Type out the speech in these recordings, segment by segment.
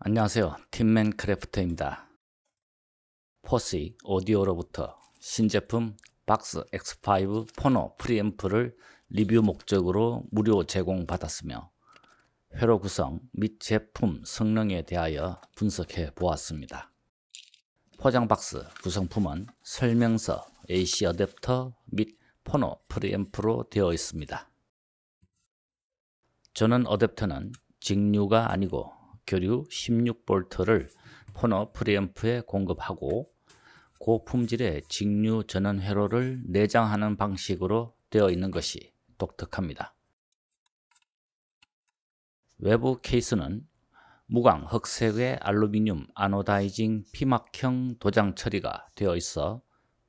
안녕하세요. 팀맨 크래프트입니다. 포시 오디오로부터 신제품 박스 X5 포노 프리앰프를 리뷰 목적으로 무료 제공받았으며 회로 구성 및 제품 성능에 대하여 분석해 보았습니다. 포장 박스 구성품은 설명서 AC 어댑터 및 포노 프리앰프로 되어 있습니다. 저는 어댑터는 직류가 아니고 교류 16V를 포너 프리앰프에 공급하고 고품질의 직류 전원 회로를 내장하는 방식으로 되어 있는 것이 독특합니다. 외부 케이스는 무광 흑색의 알루미늄 아노다이징 피막형 도장 처리가 되어 있어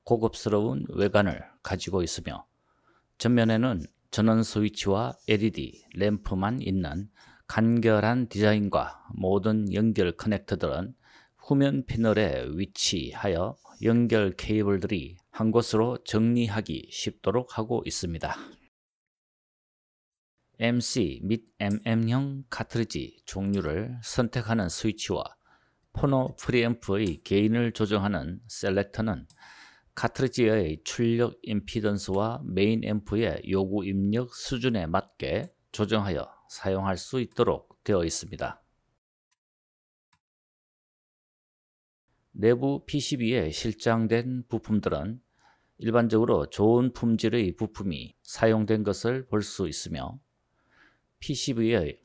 고급스러운 외관을 가지고 있으며 전면에는 전원 스위치와 LED 램프만 있는 간결한 디자인과 모든 연결 커넥터들은 후면 패널에 위치하여 연결 케이블들이 한 곳으로 정리하기 쉽도록 하고 있습니다. MC 및 MM형 카트리지 종류를 선택하는 스위치와 포노 프리앰프의 게인을 조정하는 셀렉터는 카트리지의 출력 임피던스와 메인 앰프의 요구 입력 수준에 맞게 조정하여 사용할 수 있도록 되어 있습니다. 내부 PCB에 실장된 부품들은 일반적으로 좋은 품질의 부품이 사용된 것을 볼 수 있으며 PCB의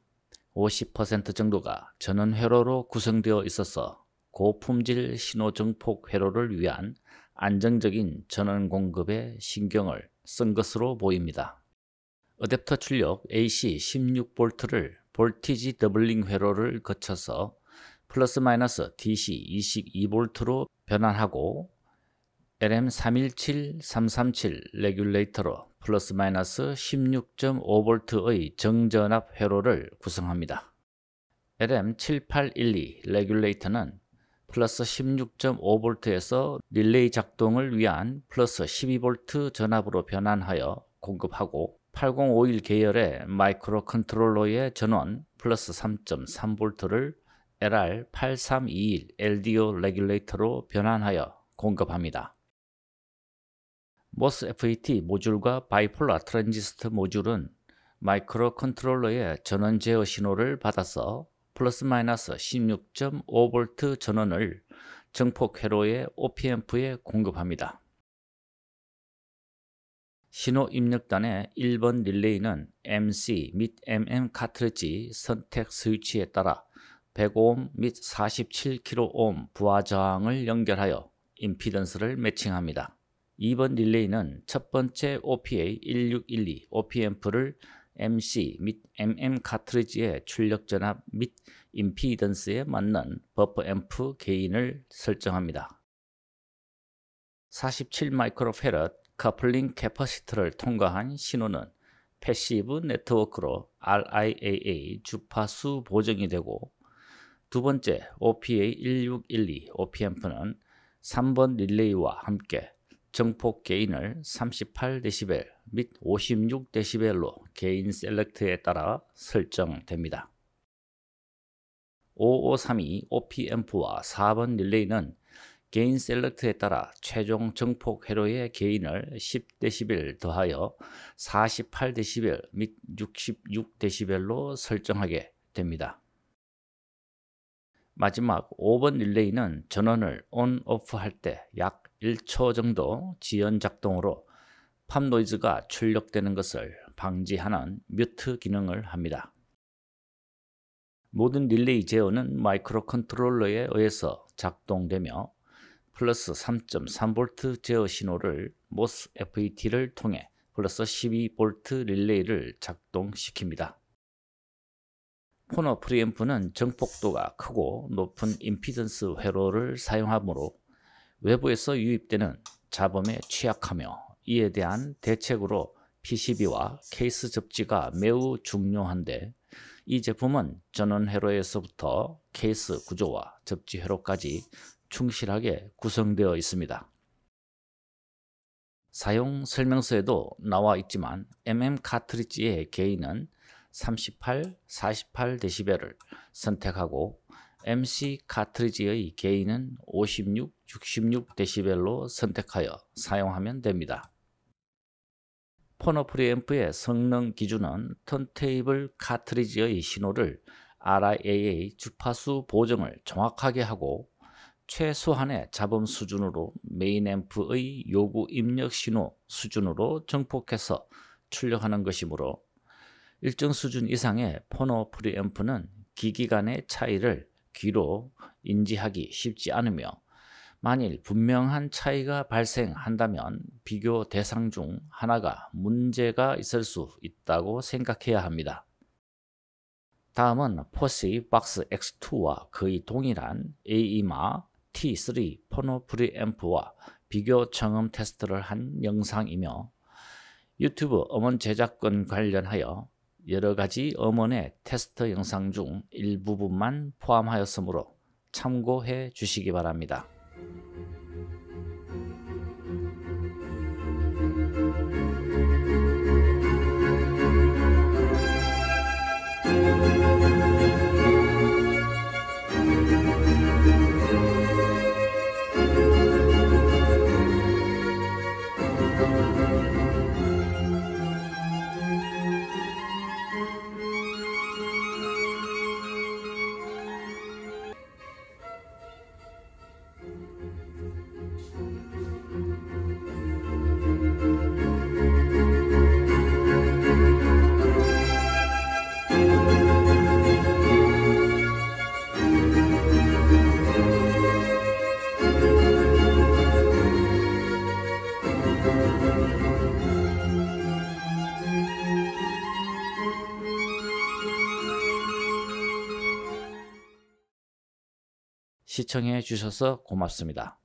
50% 정도가 전원 회로로 구성되어 있어서 고품질 신호 증폭 회로를 위한 안정적인 전원 공급에 신경을 쓴 것으로 보입니다. 어댑터 출력 AC 16V를 볼티지 더블링 회로를 거쳐서 플러스 마이너스 DC 22V로 변환하고 LM317337 레귤레이터로 플러스 마이너스 16.5V의 정전압 회로를 구성합니다. LM7812 레귤레이터는 플러스 16.5V에서 릴레이 작동을 위한 플러스 12V 전압으로 변환하여 공급하고 8051 계열의 마이크로 컨트롤러의 전원 플러스 3.3V를 LR8321 LDO 레귤레이터로 변환하여 공급합니다. 모스 FET 모듈과 바이폴라 트랜지스터 모듈은 마이크로 컨트롤러의 전원 제어 신호를 받아서 플러스 마이너스 16.5V 전원을 정폭 회로의 OPMP에 공급합니다. 신호 입력단의 1번 릴레이는 MC 및 MM 카트리지 선택 스위치에 따라 105옴 및 47kΩ 부하 저항을 연결하여 임피던스를 매칭합니다. 2번 릴레이는 첫 번째 OPA1612 OP앰프를 MC 및 MM 카트리지의 출력 전압 및 임피던스에 맞는 버퍼 앰프 게인을 설정합니다. 47 마이크로페럿 커플링 캐퍼시터를 통과한 신호는 패시브 네트워크로 RIAA 주파수 보정이 되고 두 번째 OPA1612 OPAMP는 3번 릴레이와 함께 정폭 게인을 38dB 및 56dB로 게인 셀렉트에 따라 설정됩니다. 5532 OPAMP와 4번 릴레이는 개인 셀렉트에 따라 최종 정폭 회로의 개인을 10dB 더하여 48dB 및 66dB로 설정하게 됩니다. 마지막 5번 릴레이는 전원을 ON, OFF 할때 약 1초 정도 지연 작동으로 팝 노이즈가 출력되는 것을 방지하는 뮤트 기능을 합니다. 모든 릴레이 제어는 마이크로 컨트롤러에 의해서 작동되며 플러스 3.3V 제어 신호를 MOS FET를 통해 플러스 12V 릴레이를 작동시킵니다. 코너 프리앰프는 정폭도가 크고 높은 임피던스 회로를 사용하므로 외부에서 유입되는 잡음에 취약하며 이에 대한 대책으로 PCB와 케이스 접지가 매우 중요한데 이 제품은 전원 회로에서부터 케이스 구조와 접지 회로까지 충실하게 구성되어 있습니다. 사용 설명서에도 나와 있지만 MM 카트리지의 게인은 38, 48dB를 선택하고 MC 카트리지의 게인은 56, 66dB로 선택하여 사용하면 됩니다. 포너 프리앰프의 성능 기준은 턴테이블 카트리지의 신호를 RIAA 주파수 보정을 정확하게 하고 최소한의 잡음 수준으로 메인앰프의 요구 입력 신호 수준으로 정폭해서 출력하는 것이므로 일정 수준 이상의 포노 프리앰프는 기기 간의 차이를 귀로 인지하기 쉽지 않으며 만일 분명한 차이가 발생한다면 비교 대상 중 하나가 문제가 있을 수 있다고 생각해야 합니다. 다음은 포시 박스 X2와 거의 동일한 a e m T3 포노 프리앰프와 비교 청음 테스트를 한 영상이며 유튜브 음원 제작권 관련하여 여러 가지 음원의 테스트 영상 중 일부분만 포함하였으므로 참고해 주시기 바랍니다. 시청해 주셔서 고맙습니다.